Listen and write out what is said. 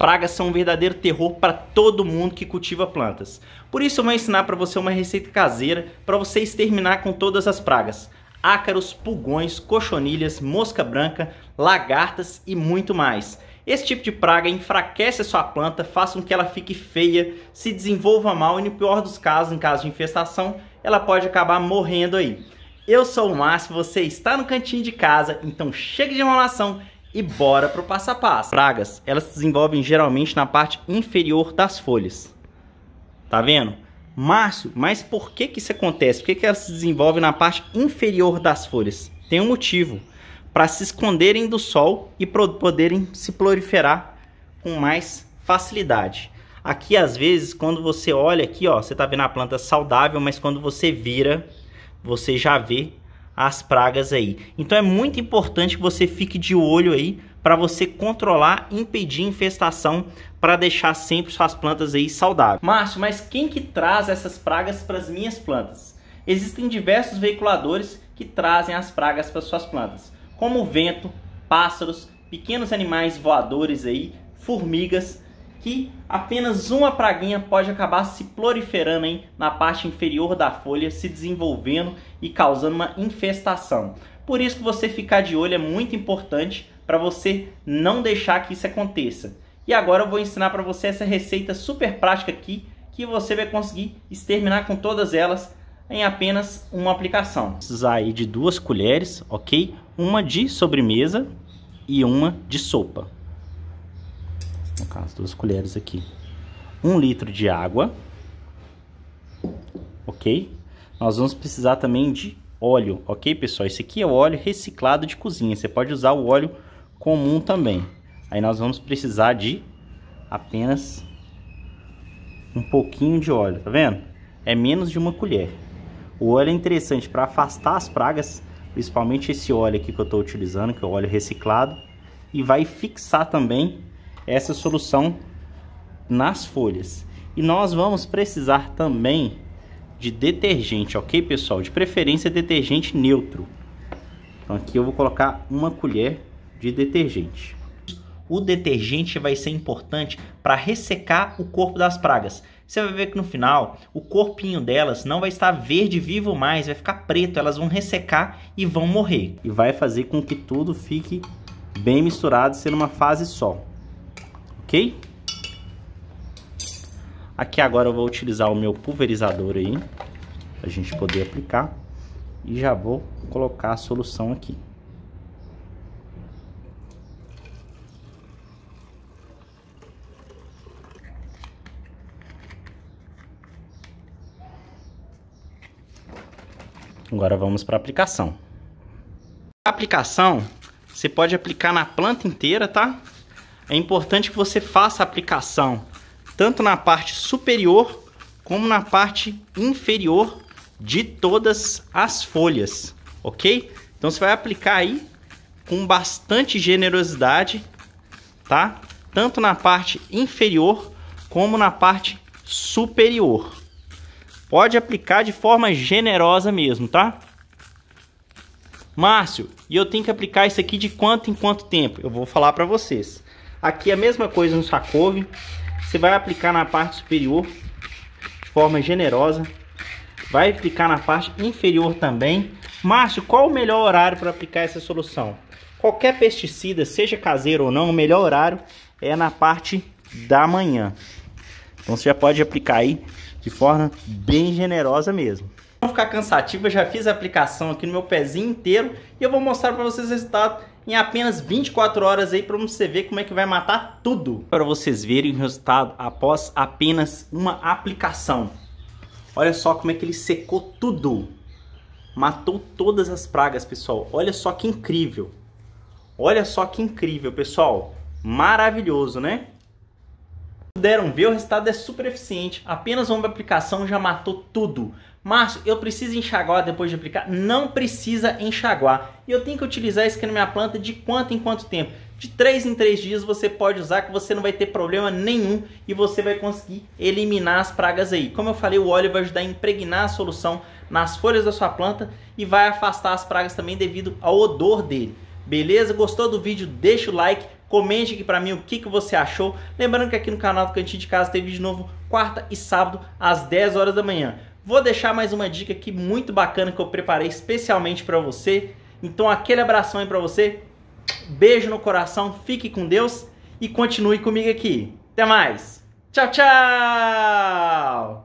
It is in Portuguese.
Pragas são um verdadeiro terror para todo mundo que cultiva plantas. Por isso eu vou ensinar para você uma receita caseira para você exterminar com todas as pragas. Ácaros, pulgões, cochonilhas, mosca branca, lagartas e muito mais. Esse tipo de praga enfraquece a sua planta, faz com que ela fique feia, se desenvolva mal e no pior dos casos, em caso de infestação, ela pode acabar morrendo aí. Eu sou o Márcio, você está no cantinho de casa, então chega de enrolação e bora pro passo a passo. Pragas, elas se desenvolvem geralmente na parte inferior das folhas. Tá vendo? Márcio, mas por que que isso acontece? Por que, que elas se desenvolvem na parte inferior das folhas? Tem um motivo. Para se esconderem do sol e poderem se proliferar com mais facilidade. Aqui, às vezes, quando você olha aqui, ó, você tá vendo a planta saudável, mas quando você vira, você já vê as pragas aí. Então é muito importante que você fique de olho aí para você controlar, impedir infestação, para deixar sempre suas plantas aí saudáveis. Márcio, mas quem que traz essas pragas para as minhas plantas? Existem diversos veiculadores que trazem as pragas para suas plantas, como vento, pássaros, pequenos animais voadores aí, formigas, que apenas uma praguinha pode acabar se proliferando aí na parte inferior da folha, se desenvolvendo e causando uma infestação. Por isso que você ficar de olho é muito importante para você não deixar que isso aconteça. E agora eu vou ensinar para você essa receita super prática aqui que você vai conseguir exterminar com todas elas em apenas uma aplicação. Precisar aí de duas colheres, ok? Uma de sobremesa e uma de sopa no caso, duas colheres aqui. Um litro de água, ok? Nós vamos precisar também de óleo, ok, pessoal? Esse aqui é o óleo reciclado de cozinha, você pode usar o óleo comum também. Aí nós vamos precisar de apenas um pouquinho de óleo, tá vendo? É menos de uma colher. O óleo é interessante para afastar as pragas, principalmente esse óleo aqui que eu estou utilizando, que é o óleo reciclado, e vai fixar também essa solução nas folhas. E nós vamos precisar também de detergente, ok pessoal? De preferência detergente neutro. Então aqui eu vou colocar uma colher de detergente. O detergente vai ser importante para ressecar o corpo das pragas. Você vai ver que no final o corpinho delas não vai estar verde vivo mais, vai ficar preto, elas vão ressecar e vão morrer. E vai fazer com que tudo fique bem misturado, sendo uma fase só ok? Aqui agora eu vou utilizar o meu pulverizador aí, a gente poder aplicar. E já vou colocar a solução aqui. Agora vamos para a aplicação. A aplicação você pode aplicar na planta inteira, tá? é importante que você faça a aplicação tanto na parte superior como na parte inferior de todas as folhas, ok? Então você vai aplicar aí com bastante generosidade, tá? Tanto na parte inferior como na parte superior. Pode aplicar de forma generosa mesmo, tá? Márcio, e eu tenho que aplicar isso aqui de quanto em quanto tempo? Eu vou falar para vocês. Aqui é a mesma coisa no sacove. Você vai aplicar na parte superior de forma generosa. Vai aplicar na parte inferior também. Márcio, qual o melhor horário para aplicar essa solução? Qualquer pesticida, seja caseiro ou não, o melhor horário é na parte da manhã. Então você já pode aplicar aí de forma bem generosa mesmo. Não ficar cansativo, eu já fiz a aplicação aqui no meu pezinho inteiro e eu vou mostrar para vocês o resultado em apenas 24 horas aí para você ver como é que vai matar tudo. Para vocês verem o resultado após apenas uma aplicação. Olha só como é que ele secou tudo. Matou todas as pragas, pessoal. Olha só que incrível. Olha só que incrível, pessoal. Maravilhoso, né? puderam ver, o resultado é super eficiente. Apenas uma aplicação já matou tudo. Márcio, eu preciso enxaguar depois de aplicar? Não precisa enxaguar. E eu tenho que utilizar isso aqui na minha planta de quanto em quanto tempo? De 3 em 3 dias você pode usar que você não vai ter problema nenhum e você vai conseguir eliminar as pragas aí. Como eu falei, o óleo vai ajudar a impregnar a solução nas folhas da sua planta e vai afastar as pragas também devido ao odor dele. Beleza? Gostou do vídeo? Deixa o like. Comente aqui para mim o que, que você achou. Lembrando que aqui no canal do Cantinho de Casa tem vídeo novo quarta e sábado às 10 horas da manhã. Vou deixar mais uma dica aqui muito bacana que eu preparei especialmente para você. Então aquele abração aí para você. Beijo no coração, fique com Deus e continue comigo aqui. Até mais. Tchau, tchau.